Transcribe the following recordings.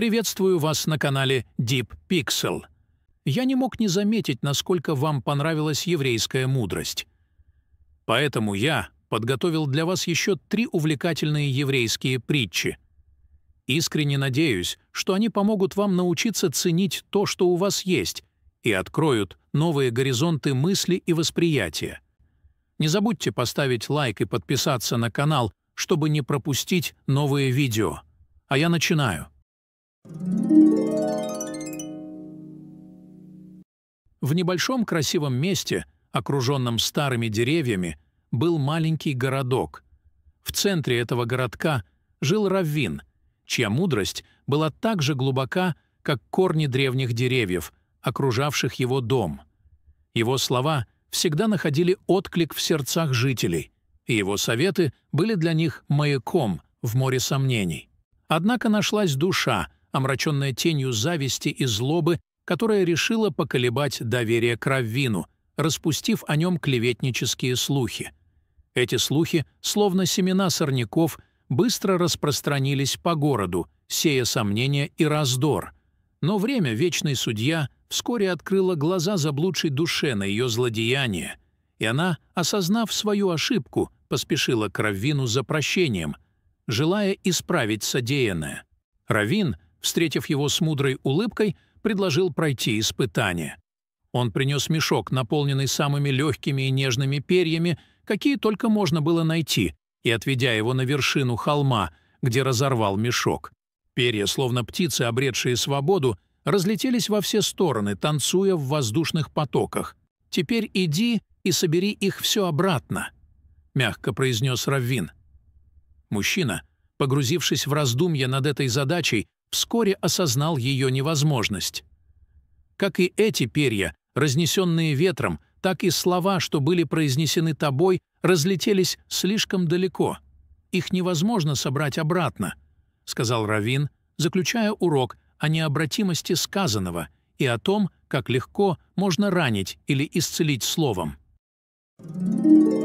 Приветствую вас на канале Deep Pixel. Я не мог не заметить, насколько вам понравилась еврейская мудрость. Поэтому я подготовил для вас еще три увлекательные еврейские притчи. Искренне надеюсь, что они помогут вам научиться ценить то, что у вас есть, и откроют новые горизонты мысли и восприятия. Не забудьте поставить лайк и подписаться на канал, чтобы не пропустить новые видео. А я начинаю. В небольшом красивом месте, окруженном старыми деревьями, был маленький городок. В центре этого городка жил раввин, чья мудрость была так же глубока, как корни древних деревьев, окружавших его дом. Его слова всегда находили отклик в сердцах жителей, и его советы были для них маяком в море сомнений. Однако нашлась душа — омраченная тенью зависти и злобы, которая решила поколебать доверие к Раввину, распустив о нем клеветнические слухи. Эти слухи, словно семена сорняков, быстро распространились по городу, сея сомнения и раздор. Но время вечный судья вскоре открыла глаза заблудшей душе на ее злодеяние, и она, осознав свою ошибку, поспешила к Раввину за прощением, желая исправить содеянное. Равин — встретив его с мудрой улыбкой, предложил пройти испытание. Он принес мешок, наполненный самыми легкими и нежными перьями, какие только можно было найти, и, отведя его на вершину холма, где разорвал мешок. Перья, словно птицы, обретшие свободу, разлетелись во все стороны, танцуя в воздушных потоках. «Теперь иди и собери их все обратно», — мягко произнес Раввин. Мужчина, погрузившись в раздумья над этой задачей, вскоре осознал ее невозможность. Как и эти перья, разнесенные ветром, так и слова, что были произнесены тобой, разлетелись слишком далеко. Их невозможно собрать обратно, — сказал Равин, заключая урок о необратимости сказанного и о том, как легко можно ранить или исцелить словом. Thank you.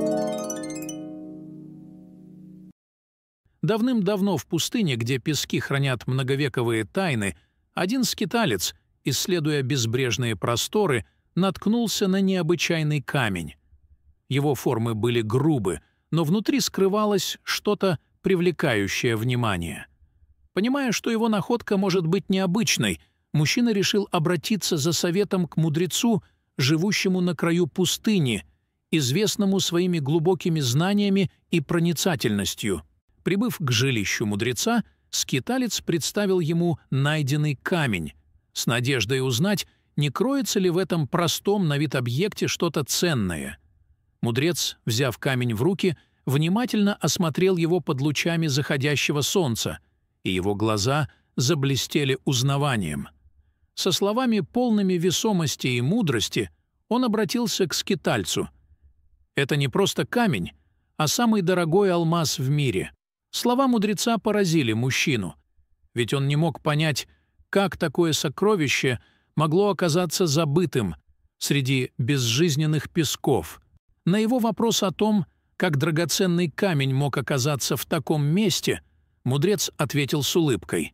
Давным-давно в пустыне, где пески хранят многовековые тайны, один скиталец, исследуя безбрежные просторы, наткнулся на необычайный камень. Его формы были грубы, но внутри скрывалось что-то, привлекающее внимание. Понимая, что его находка может быть необычной, мужчина решил обратиться за советом к мудрецу, живущему на краю пустыни, известному своими глубокими знаниями и проницательностью – Прибыв к жилищу мудреца, скиталец представил ему найденный камень, с надеждой узнать, не кроется ли в этом простом на вид объекте что-то ценное. Мудрец, взяв камень в руки, внимательно осмотрел его под лучами заходящего солнца, и его глаза заблестели узнаванием. Со словами, полными весомости и мудрости, он обратился к скитальцу. «Это не просто камень, а самый дорогой алмаз в мире. Слова мудреца поразили мужчину, ведь он не мог понять, как такое сокровище могло оказаться забытым среди безжизненных песков. На его вопрос о том, как драгоценный камень мог оказаться в таком месте, мудрец ответил с улыбкой.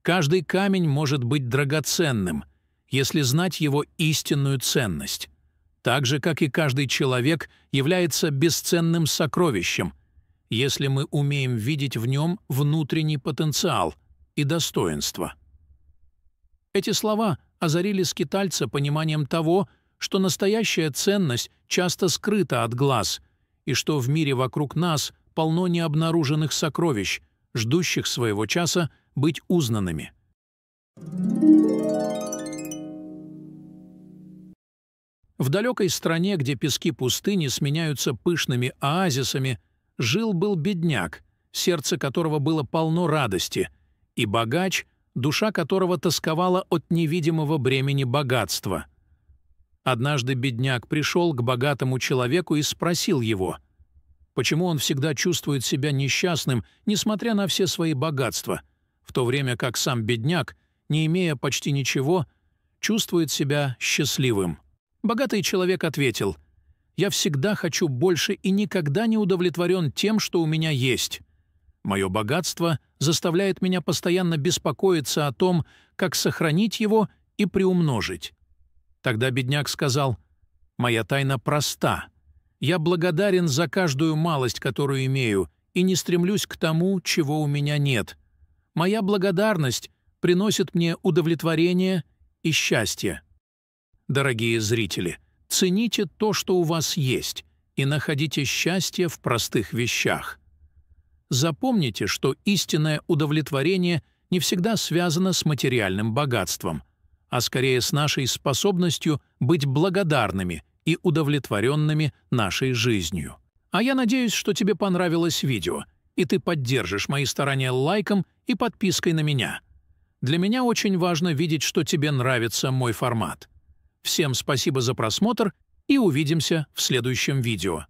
«Каждый камень может быть драгоценным, если знать его истинную ценность. Так же, как и каждый человек является бесценным сокровищем – если мы умеем видеть в нем внутренний потенциал и достоинство. Эти слова озарили скитальца пониманием того, что настоящая ценность часто скрыта от глаз, и что в мире вокруг нас полно необнаруженных сокровищ, ждущих своего часа быть узнанными. В далекой стране, где пески пустыни сменяются пышными оазисами – жил-был бедняк, сердце которого было полно радости, и богач, душа которого тосковала от невидимого бремени богатства. Однажды бедняк пришел к богатому человеку и спросил его, почему он всегда чувствует себя несчастным, несмотря на все свои богатства, в то время как сам бедняк, не имея почти ничего, чувствует себя счастливым. Богатый человек ответил – я всегда хочу больше и никогда не удовлетворен тем, что у меня есть. Мое богатство заставляет меня постоянно беспокоиться о том, как сохранить его и приумножить. Тогда бедняк сказал, «Моя тайна проста. Я благодарен за каждую малость, которую имею, и не стремлюсь к тому, чего у меня нет. Моя благодарность приносит мне удовлетворение и счастье». Дорогие зрители, Цените то, что у вас есть, и находите счастье в простых вещах. Запомните, что истинное удовлетворение не всегда связано с материальным богатством, а скорее с нашей способностью быть благодарными и удовлетворенными нашей жизнью. А я надеюсь, что тебе понравилось видео, и ты поддержишь мои старания лайком и подпиской на меня. Для меня очень важно видеть, что тебе нравится мой формат. Всем спасибо за просмотр и увидимся в следующем видео.